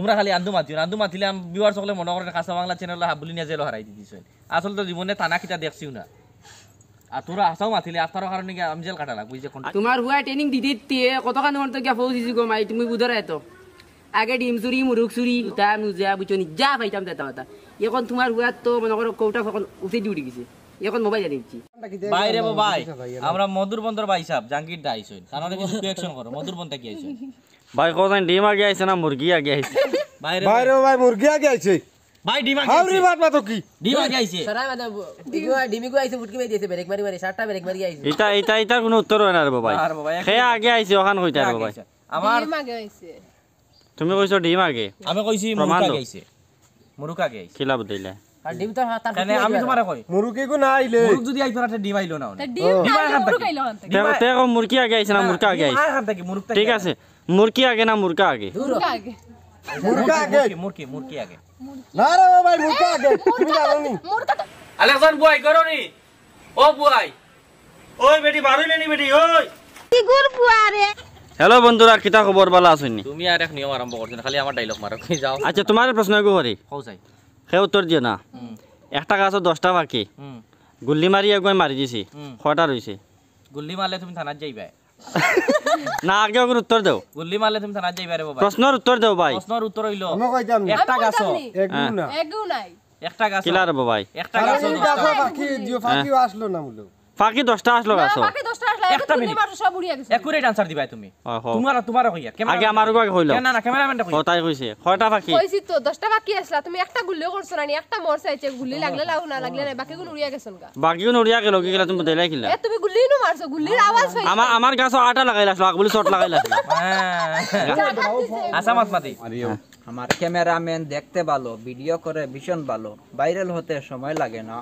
তোমরা খালি আন্দু মাতি আন্দু মাতিলে আমি বিওয়ার সকলে মনে করেন কাঁচা বাংলা চ্যানেল হাবুলি নিয়ে জেল হারাই দিয়েছি আসলে জীবনে টানা খিতা দেখছিও না আর তোরা আসাও মাতিলে আফতার কারণে আমি জেল কাটালাম বুঝছে তোমার হুয়া ট্রেনিং দিদি দিয়ে কতখান তোমার তো গিয়া পৌঁছেছি গো মাই তুমি বুধরা এত আগে ডিম চুরি মুরুখ চুরি উঠা নুজা বুঝছো নিজা পাইতাম দেতা এখন তোমার হুয়ার তো মনে করো কৌটা উঠে উঠে গেছে এখন মোবাইলে দেখছি বাইরে ভাই আমরা মধুর ভাই সাহেব জাঙ্গির দা আইসুন কারণ মানে কিছু রিয়াকশন করো মধুর কি আইসুন ভাই কোথায় ডিম আগে আইছে না মুরগি আগে আইছে বাইরে বাইরে ভাই মুরগি আগে আইছে ভাই ডিমা গেছে হাউরি বাত মাতো কি ডিমা গেছে সরাই মানে ডিমি গো আইছে ফুটকি মাই দিয়েছে ব্রেক মারি মারি সাতটা ব্রেক মারি আইছে এটা এটা এটা কোনো উত্তর হয় না রে ভাই হে আগে আইছে ওখান কইতা রে ভাই আমার ডিমা গেছে তুমি কইছো ডিম আগে আমি কইছি মুরগি আগে আইছে মুরগি আগে আইছে খিলা বদইলা হেল্ল' বন্ধু আৰু কিতা খবৰ পালা আছো তুমি আৰু নিয়ম আৰম্ভ কৰিছা খালি আমাৰ ডাইলগ মাৰক আচ্ছা তোমাৰ প্ৰশ্ন একো হেৰি সেও উত্তর দিয়ে না একটা গাছত দশটা পাখি গুল্লি মারি একবার মারি দিছি কটা রয়েছে গুল্লি মারলে তুমি থানার যাইবা না আগে ওগুর উত্তর গুল্লি মারলে তুমি থানার যাইবা রে বাবা প্রশ্নের উত্তর দাও ভাই প্রশ্নের উত্তর গাছ একগু না একগু দশটা আসলো গাছ তুমি আমার গাছ আটা লাগাই আসলো চট শট লাগাইলা আসা আমার ক্যামেরাম্যান দেখতে ভালো ভিডিও করে ভীষণ ভালো ভাইরাল হতে সময় লাগে না